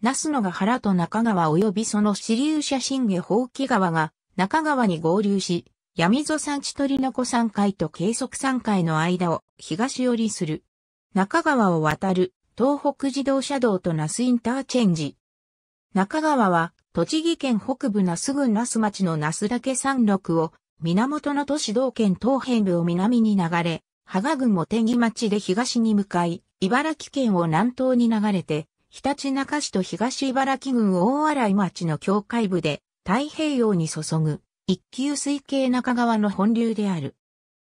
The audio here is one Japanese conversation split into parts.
那須野が原と中川及びその支流者新下放棄川が中川に合流し、闇ぞ山地鳥の子山海と計測山海の間を東寄りする。中川を渡る東北自動車道と那須インターチェンジ。中川は栃木県北部那須郡那須町の那須岳山麓を源の都市道県東辺部を南に流れ、羽賀郡茂木町で東に向かい、茨城県を南東に流れて、ひたちなか市と東茨城郡大洗町の境界部で、太平洋に注ぐ、一級水系中川の本流である。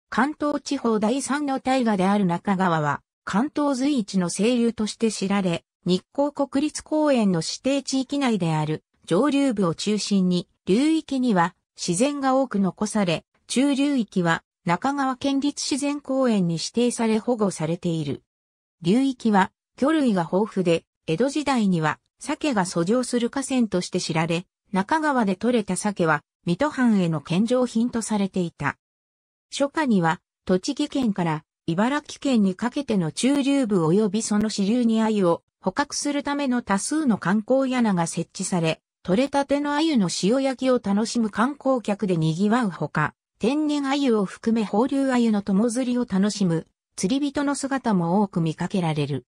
関東地方第三の大河である中川は、関東随一の清流として知られ、日光国立公園の指定地域内である上流部を中心に、流域には自然が多く残され、中流域は中川県立自然公園に指定され保護されている。流域は魚類が豊富で、江戸時代には鮭が遡上する河川として知られ、中川で採れた鮭は水戸藩への献上品とされていた。初夏には栃木県から茨城県にかけての中流部及びその支流に鮎を捕獲するための多数の観光柳が設置され、採れたての鮎の塩焼きを楽しむ観光客で賑わうほか、天然鮎を含め放流鮎の友釣りを楽しむ釣り人の姿も多く見かけられる。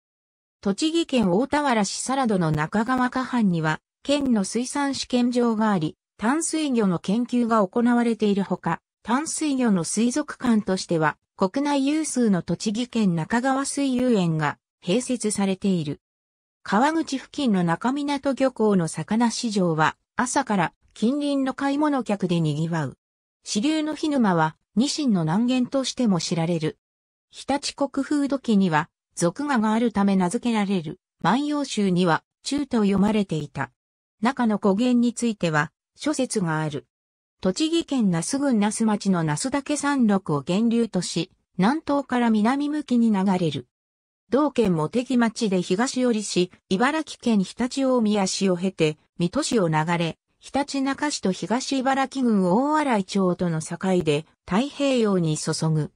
栃木県大田原市サラドの中川下畔には、県の水産試験場があり、淡水魚の研究が行われているほか、淡水魚の水族館としては、国内有数の栃木県中川水遊園が併設されている。川口付近の中港漁港の魚市場は、朝から近隣の買い物客で賑わう。支流の日沼は、ニシンの南源としても知られる。日立国風土記には、俗画があるため名付けられる万葉集には中と読まれていた。中の語源については諸説がある。栃木県那須郡那須町の那須岳山麓を源流とし、南東から南向きに流れる。同県茂木町で東寄りし、茨城県常陸大宮市を経て、水戸市を流れ、日立中市と東茨城郡大洗町との境で太平洋に注ぐ。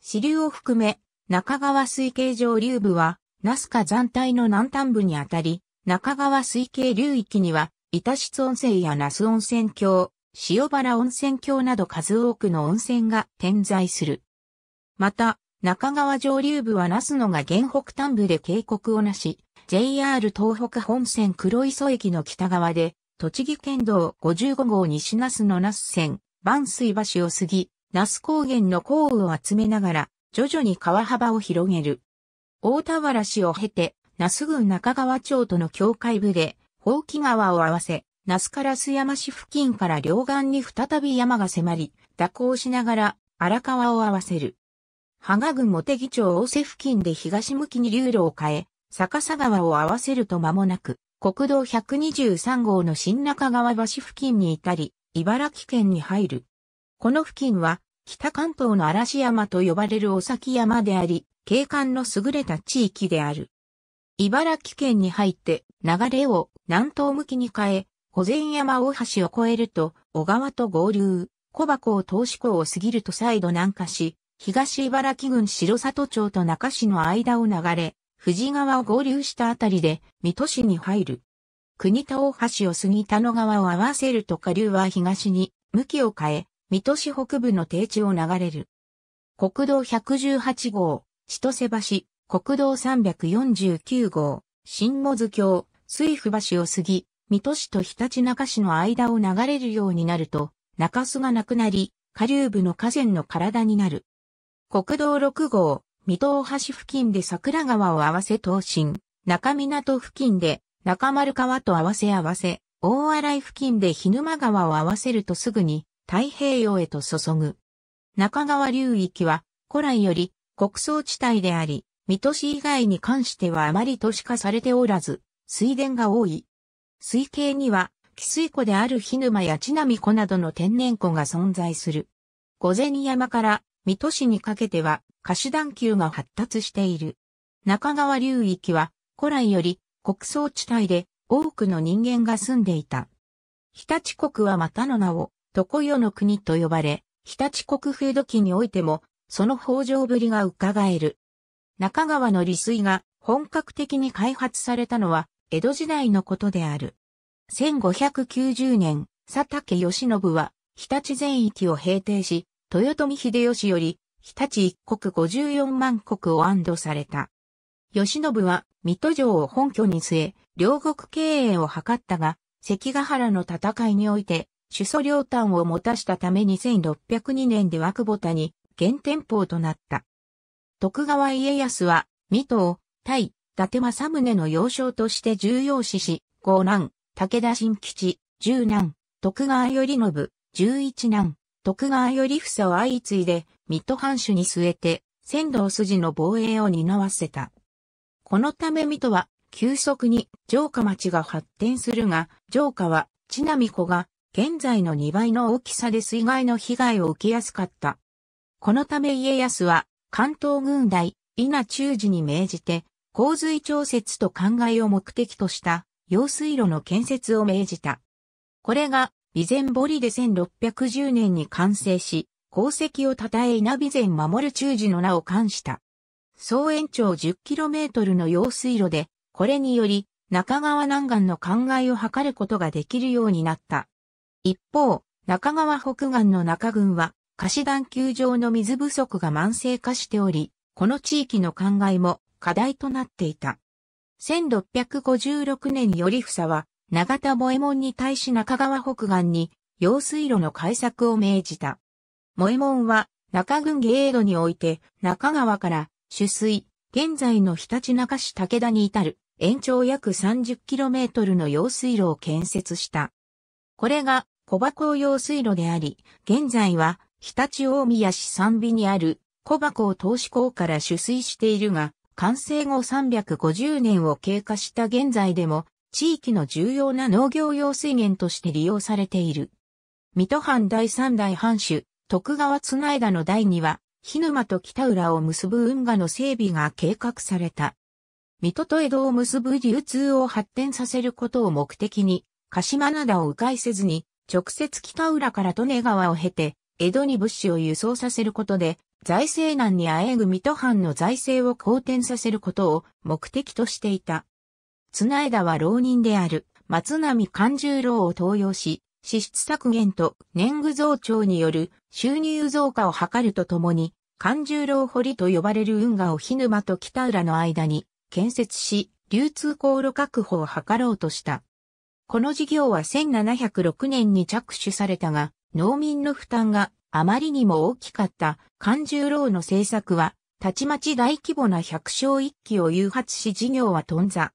支流を含め中川水系上流部は、ナスカ山体の南端部にあたり、中川水系流域には、板室温泉や那須温泉郷、塩原温泉郷など数多くの温泉が点在する。また、中川上流部は那須野が原北端部で渓谷をなし、JR 東北本線黒磯駅の北側で、栃木県道55号西那須の那須線、万水橋を過ぎ、那須高原の降雨を集めながら、徐々に川幅を広げる。大田原市を経て、那須郡中川町との境界部で、宝木川を合わせ、那須から須山市付近から両岸に再び山が迫り、蛇行しながら荒川を合わせる。羽賀郡茂木町大瀬付近で東向きに流路を変え、逆さ川を合わせると間もなく、国道123号の新中川橋付近に至り、茨城県に入る。この付近は北関東の嵐山と呼ばれる尾崎山であり、景観の優れた地域である。茨城県に入って流れを南東向きに変え、保全山大橋を越えると、小川と合流、小箱を東し港を過ぎると再度南下し、東茨城郡城里町と中市の間を流れ、富士川を合流したあたりで、水戸市に入る。国田大橋を過ぎ田野川を合わせると下流は東に向きを変え、水戸市北部の低地を流れる。国道118号、千歳橋、国道349号、新もず橋、水府橋を過ぎ、水戸市と日立中市の間を流れるようになると、中州がなくなり、下流部の河川の体になる。国道6号、水戸大橋付近で桜川を合わせ東進、中港付近で中丸川と合わせ合わせ、大洗付近で日沼川を合わせるとすぐに太平洋へと注ぐ。中川流域は古来より国葬地帯であり、水戸市以外に関してはあまり都市化されておらず、水田が多い。水系には、汽水湖である日沼や千波湖などの天然湖が存在する。御前山から水戸市にかけては、歌手団球が発達している。中川流域は、古来より国葬地帯で多くの人間が住んでいた。日立国はまたの名を、常世の国と呼ばれ、日立国風土期においても、その豊穣ぶりが伺える。中川の利水が本格的に開発されたのは、江戸時代のことである。1590年、佐竹義信は、日立全域を平定し、豊臣秀吉より、日立一国54万国を安堵された。義信は、水戸城を本拠に据え、両国経営を図ったが、関ヶ原の戦いにおいて、主祖領端を持たしたため2602年では久保田に原天保となった。徳川家康は、水戸、対、伊達政宗の要衝として重要視し、五男、武田新吉、十男、徳川頼信、十一男、徳川頼房を相次いで、水戸藩主に据えて、仙道筋の防衛を担わせた。このため水戸は、急速に城下町が発展するが、城下は、千波子が現在の2倍の大きさで水害の被害を受けやすかった。このため家康は関東軍大、稲中寺に命じて、洪水調節と灌漑を目的とした用水路の建設を命じた。これが備前堀で1610年に完成し、功績を称え稲備前守る中寺の名を冠した。総延長 10km の用水路で、これにより中川南岸の灌漑を図ることができるようになった。一方、中川北岸の中群は、貸し団球場の水不足が慢性化しており、この地域の灌漑も課題となっていた。1656年より房は、長田萌門に対し中川北岸に、用水路の開作を命じた。萌門は、中郡芸度において、中川から、取水、現在のひたち市武田に至る、延長約 30km の用水路を建設した。これが小箱用水路であり、現在は日立大宮市三尾にある小箱投資港から取水しているが、完成後350年を経過した現在でも、地域の重要な農業用水源として利用されている。水戸藩第三代藩主、徳川綱枝の代には、日沼と北浦を結ぶ運河の整備が計画された。水戸と江戸を結ぶ流通を発展させることを目的に、鹿島灘を迂回せずに、直接北浦から利根川を経て、江戸に物資を輸送させることで、財政難にあえぐ水戸藩の財政を好転させることを目的としていた。綱枝は浪人である松並勘十郎を登用し、支出削減と年貢増長による収入増加を図るとともに、勘十郎堀と呼ばれる運河を日沼と北浦の間に建設し、流通航路確保を図ろうとした。この事業は1706年に着手されたが、農民の負担があまりにも大きかった勘十郎の政策は、たちまち大規模な百姓一揆を誘発し事業は頓挫。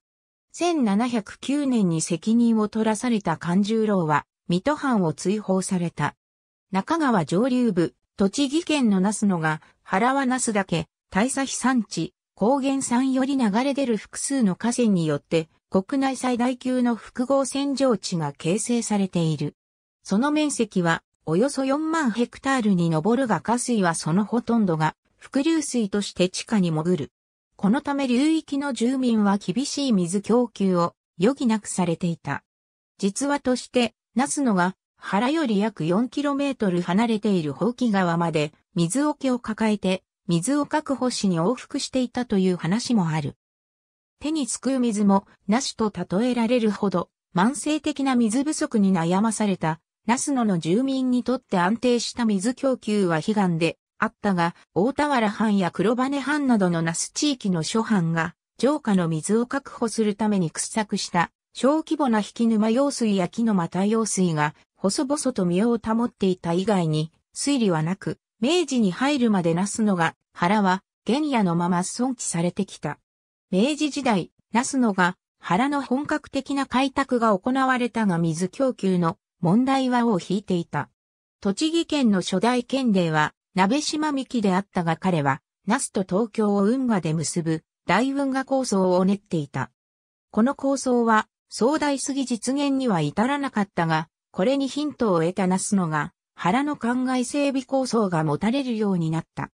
1709年に責任を取らされた勘十郎は、水戸藩を追放された。中川上流部、栃木県の那須野が、原は那須岳、大佐飛山地、高原山より流れ出る複数の河川によって、国内最大級の複合洗浄地が形成されている。その面積はおよそ4万ヘクタールに上るが下水はそのほとんどが伏流水として地下に潜る。このため流域の住民は厳しい水供給を余儀なくされていた。実話として、ナスノが原より約 4km 離れている宝器川まで水桶を抱えて水を確保しに往復していたという話もある。手につく水もなしと例えられるほど、慢性的な水不足に悩まされた、ナス野の住民にとって安定した水供給は悲願であったが、大田原藩や黒羽藩などのナス地域の諸藩が、城下の水を確保するために掘削した小規模な引沼用水や木の又用水が細々と身を保っていた以外に水利はなく、明治に入るまでナス野が原は原野のまま損地されてきた。明治時代、ナスノが原の本格的な開拓が行われたが水供給の問題は尾を引いていた。栃木県の初代県令は、鍋島美紀であったが彼は、ナスと東京を運河で結ぶ大運河構想を練っていた。この構想は、壮大すぎ実現には至らなかったが、これにヒントを得たナスノが、原の灌漑整備構想が持たれるようになった。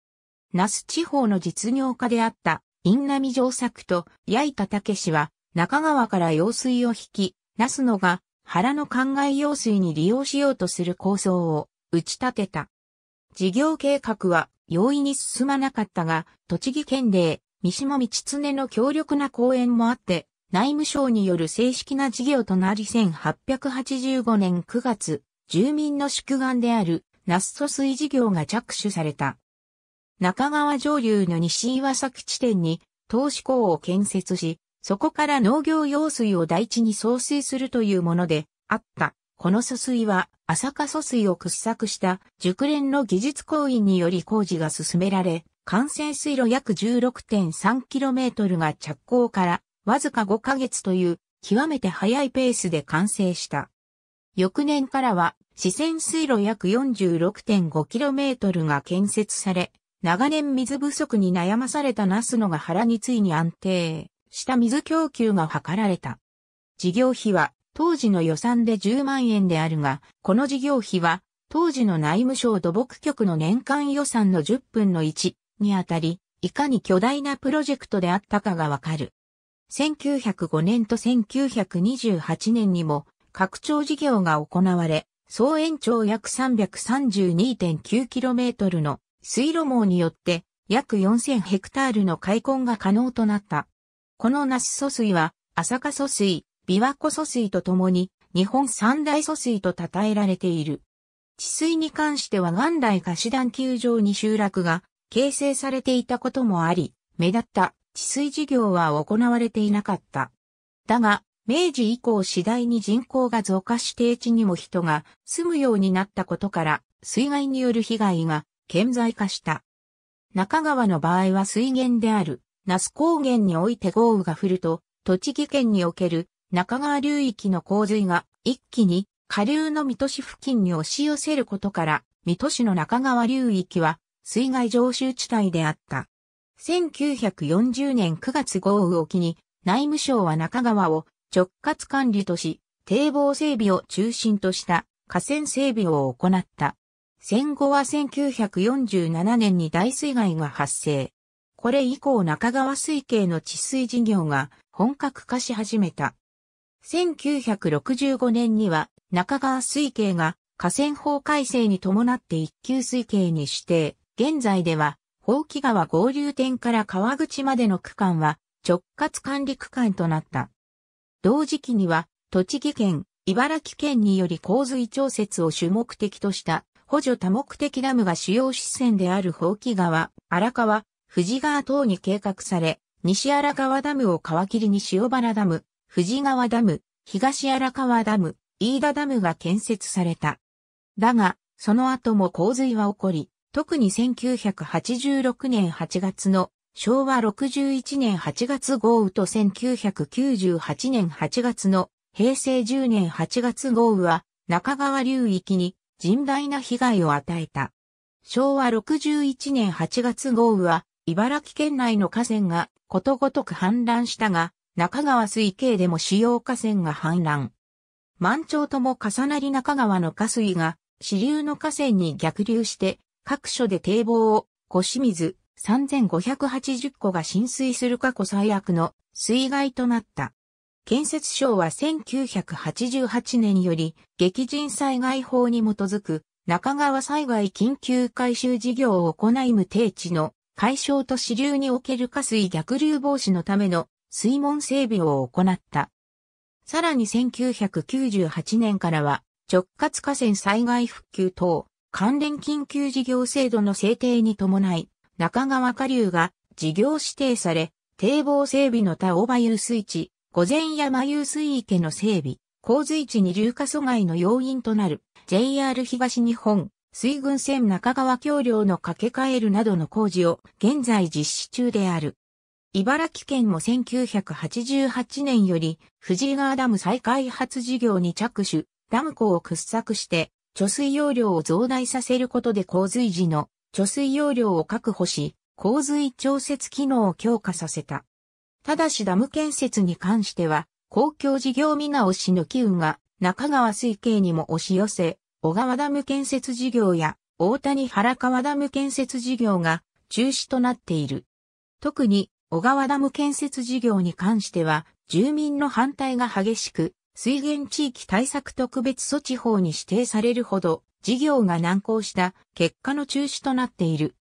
那須地方の実業家であった因南上作と八板武は中川から用水を引き、那須野が原の灌漑用水に利用しようとする構想を打ち立てた。事業計画は容易に進まなかったが、栃木県令、三島道常の強力な講演もあって、内務省による正式な事業となり1885年9月、住民の宿願である、ナッソ水事業が着手された。中川上流の西岩崎地点に投資港を建設し、そこから農業用水を台地に送水するというものであった。この疎水は浅香疎水を掘削した熟練の技術行員により工事が進められ、完成水路約 16.3km が着工からわずか5ヶ月という極めて早いペースで完成した。翌年からは四川水路約 46.5km が建設され、長年水不足に悩まされたナスノが原についに安定した水供給が図られた。事業費は当時の予算で10万円であるが、この事業費は当時の内務省土木局の年間予算の10分の1にあたり、いかに巨大なプロジェクトであったかがわかる。1905年と1928年にも拡張事業が行われ、総延長約 332.9km の水路網によって約4000ヘクタールの開墾が可能となった。この那須疎水は、浅香疎水、琵琶湖疎水とともに、日本三大疎水と称えられている。治水に関しては元来菓子団球場に集落が形成されていたこともあり、目立った治水事業は行われていなかった。だが、明治以降次第に人口が増加して地にも人が住むようになったことから、水害による被害が顕在化した。中川の場合は水源である、那須高原において豪雨が降ると、栃木県における中川流域の洪水が一気に下流の水戸市付近に押し寄せることから、水戸市の中川流域は水害常習地帯であった。1940年9月豪雨を機に、内務省は中川を直轄管理とし、堤防整備を中心とした河川整備を行った。戦後は1947年に大水害が発生。これ以降中川水系の治水事業が本格化し始めた。1965年には中川水系が河川法改正に伴って一級水系に指定。現在では、法規川合流点から川口までの区間は直轄管理区間となった。同時期には、栃木県、茨城県により洪水調節を主目的とした補助多目的ダムが主要支線である宝器川、荒川、藤川等に計画され、西荒川ダムを皮切りに塩原ダム、藤川ダム、東荒川ダム、飯田ダムが建設された。だが、その後も洪水は起こり、特に1986年8月の昭和61年8月豪雨と1998年8月の平成10年8月豪雨は中川流域に甚大な被害を与えた。昭和61年8月豪雨は、茨城県内の河川がことごとく氾濫したが、中川水系でも主要河川が氾濫。満潮とも重なり中川の河水が支流の河川に逆流して各所で堤防を小清水3580個が浸水する過去最悪の水害となった。建設省は1988年より、激甚災害法に基づく、中川災害緊急回収事業を行い無定地の解消と支流における下水逆流防止のための水門整備を行った。さらに1998年からは直轄河川災害復旧等関連緊急事業制度の制定に伴い中川下流が事業指定され堤防整備の他大場遊水地御前山遊水池の整備、洪水地に流化阻害の要因となる JR 東日本水軍線中川橋梁の掛け替えるなどの工事を現在実施中である。茨城県も1988年より藤川ダム再開発事業に着手、ダム湖を掘削して貯水容量を増大させることで洪水時の貯水容量を確保し、洪水調節機能を強化させた。ただしダム建設に関しては、公共事業見直しの機運が中川水系にも押し寄せ、小川ダム建設事業や大谷原川ダム建設事業が中止となっている。特に小川ダム建設事業に関しては、住民の反対が激しく、水源地域対策特別措置法に指定されるほど、事業が難航した結果の中止となっている。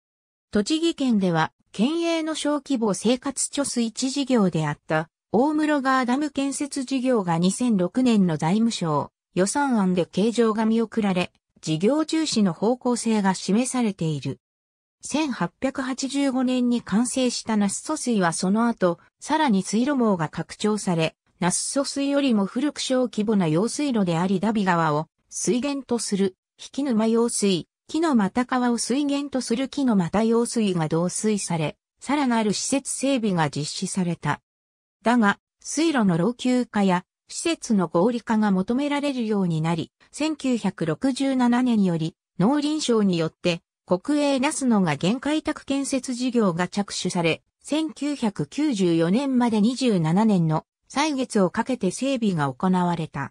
栃木県では県営の小規模生活貯水池事業であった大室川ダム建設事業が2006年の財務省予算案で計上が見送られ、事業中止の方向性が示されている。1885年に完成したナス疎水はその後、さらに水路網が拡張され、ナス疎水よりも古く小規模な用水路でありダビ川を水源とする、引沼用水、木の又川を水源とする木の又用水が導水され、さらなる施設整備が実施された。だが、水路の老朽化や施設の合理化が求められるようになり、1967年により農林省によって国営那須のが限開拓建設事業が着手され、1994年まで27年の歳月をかけて整備が行われた。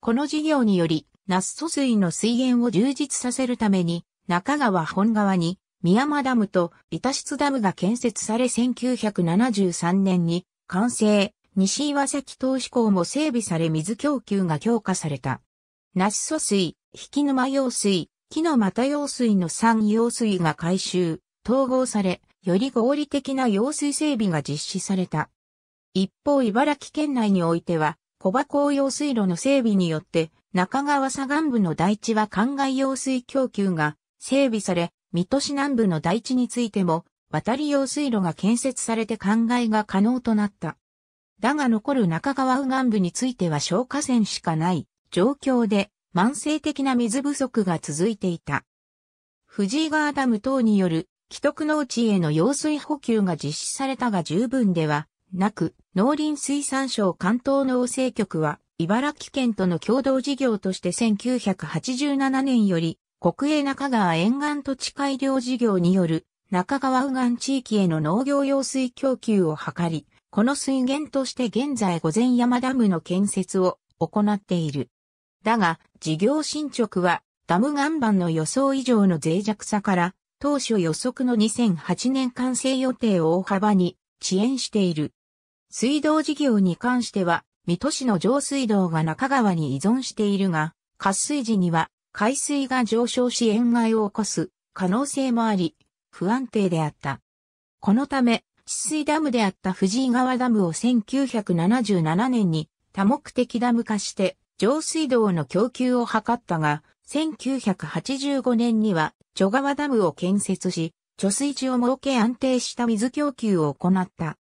この事業により、ナッソ水の水源を充実させるために、中川本川に、宮間ダムと板室ダムが建設され1973年に完成、西岩崎投資港も整備され水供給が強化された。那須疎水、引沼用水、木の又用水の3用水が回収、統合され、より合理的な用水整備が実施された。一方茨城県内においては、小箱用水路の整備によって、中川左岸部の台地は灌漑用水供給が整備され、水戸市南部の台地についても、渡り用水路が建設されて灌漑が可能となった。だが残る中川右岸部については消火栓しかない状況で慢性的な水不足が続いていた。藤井川ダム等による既得農地への用水補給が実施されたが十分ではなく、農林水産省関東農政局は茨城県との共同事業として1987年より、国営中川沿岸土地改良事業による中川右岸地域への農業用水供給を図り、この水源として現在午前山ダムの建設を行っている。だが、事業進捗はダム岩盤の予想以上の脆弱さから、当初予測の2008年完成予定を大幅に遅延している。水道事業に関しては、水戸市の上水道が中川に依存しているが、渇水時には海水が上昇し塩害を起こす可能性もあり、不安定であった。このため、治水ダムであった藤井川ダムを1977年に多目的ダム化して上水道の供給を図ったが、1985年には女川ダムを建設し、貯水池を設け安定した水供給を行った。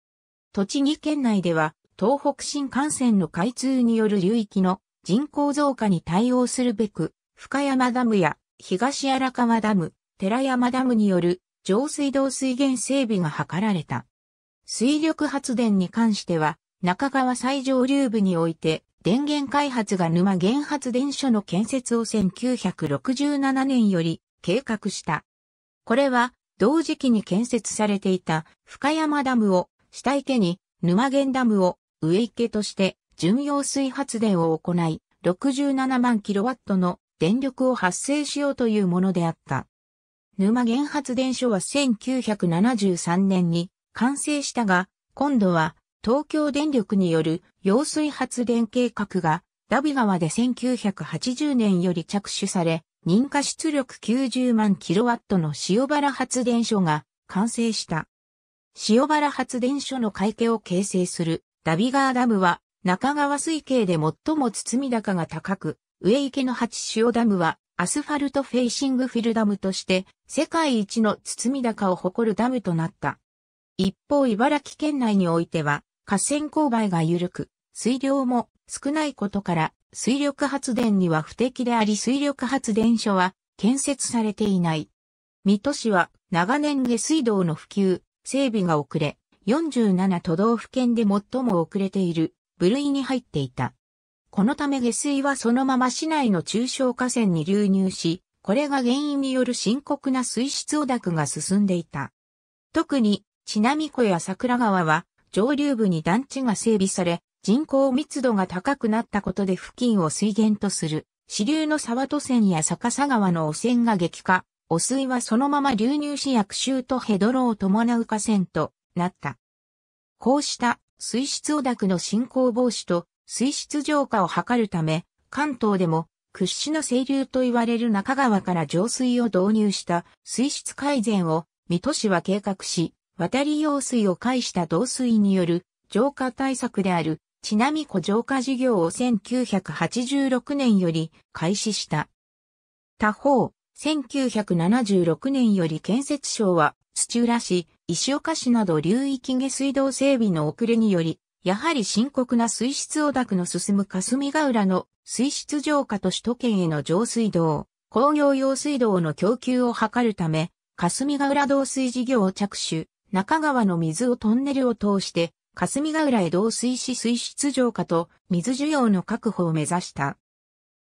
栃木県内では東北新幹線の開通による流域の人口増加に対応するべく、深山ダムや東荒川ダム、寺山ダムによる上水道水源整備が図られた。水力発電に関しては、中川最上流部において、電源開発が沼原発電所の建設を1967年より計画した。これは、同時期に建設されていた深山ダムを下池に、沼原ダムを植池として巡用水発電を行い、67万キロワットの電力を発生しようというものであった。沼原発電所は1973年に完成したが、今度は東京電力による揚水発電計画がダビ川で1980年より着手され、認可出力90万キロワットの塩原発電所が完成した。塩原発電所の会計を形成するダビガーダムは、中川水系で最も包み高が高く、上池の八潮ダムは、アスファルトフェイシングフィルダムとして、世界一の包み高を誇るダムとなった。一方、茨城県内においては、河川勾配が緩く、水量も少ないことから、水力発電には不適であり水力発電所は建設されていない。水戸市は長年下水道の普及、整備が遅れ、47都道府県で最も遅れている部類に入っていた。このため下水はそのまま市内の中小河川に流入し、これが原因による深刻な水質汚濁が進んでいた。特に、ちなみ湖や桜川は、上流部に団地が整備され、人口密度が高くなったことで付近を水源とする、支流の沢渡線や逆さ川の汚染が激化、汚水はそのまま流入し悪臭とヘドロを伴う河川となった。こうした水質汚濁の進行防止と水質浄化を図るため、関東でも屈指の清流と言われる中川から浄水を導入した水質改善を水戸市は計画し、渡り用水を介した導水による浄化対策である、ちなみ湖浄化事業を1986年より開始した。他方、1976年より建設省は土浦市、石岡市など流域下水道整備の遅れにより、やはり深刻な水質汚濁の進む霞ヶ浦の水質浄化と首都圏への上水道、工業用水道の供給を図るため、霞ヶ浦導水事業を着手、中川の水をトンネルを通して、霞ヶ浦へ導水し水質浄化と水需要の確保を目指した。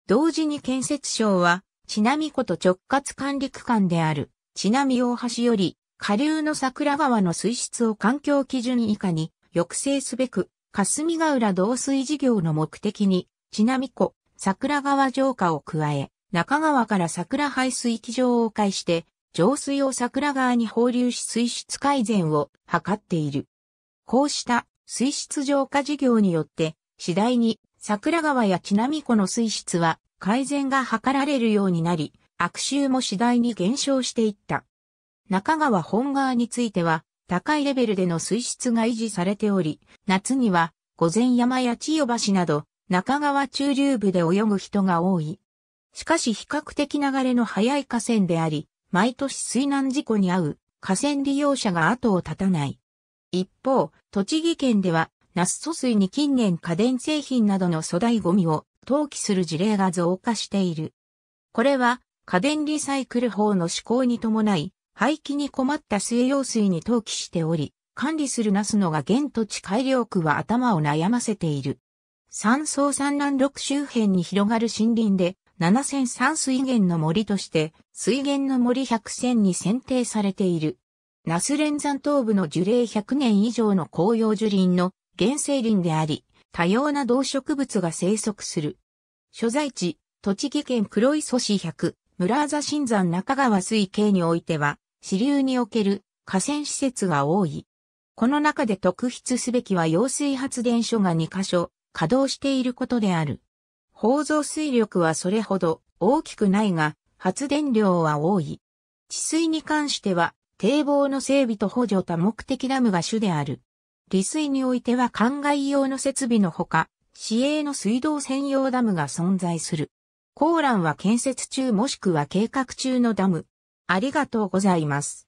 同時に建設省は、ちなみこと直轄管理区間である、ちなみ大橋より、下流の桜川の水質を環境基準以下に抑制すべく、霞ヶ浦導水事業の目的に、ちなみ湖、桜川浄化を加え、中川から桜排水機場を介して、浄水を桜川に放流し水質改善を図っている。こうした水質浄化事業によって、次第に桜川やちなみ湖の水質は改善が図られるようになり、悪臭も次第に減少していった。中川本川については、高いレベルでの水質が維持されており、夏には、御前山や千代橋など、中川中流部で泳ぐ人が多い。しかし比較的流れの速い河川であり、毎年水難事故に遭う河川利用者が後を絶たない。一方、栃木県では、ナス疎水に近年家電製品などの粗大ゴミを投棄する事例が増加している。これは、家電リサイクル法の施行に伴い、廃棄に困った水用水に投棄しており、管理するナスのが現土地改良区は頭を悩ませている。山荘山南六周辺に広がる森林で、7003水源の森として、水源の森100選に選定されている。ナス連山東部の樹齢100年以上の紅葉樹林の原生林であり、多様な動植物が生息する。所在地、栃木県黒磯市100、村座新山中川水系においては、支流における河川施設が多い。この中で特筆すべきは揚水発電所が2カ所稼働していることである。放蔵水力はそれほど大きくないが発電量は多い。治水に関しては堤防の整備と補助多目的ダムが主である。利水においては灌漑用の設備のほか、市営の水道専用ダムが存在する。コーランは建設中もしくは計画中のダム、ありがとうございます。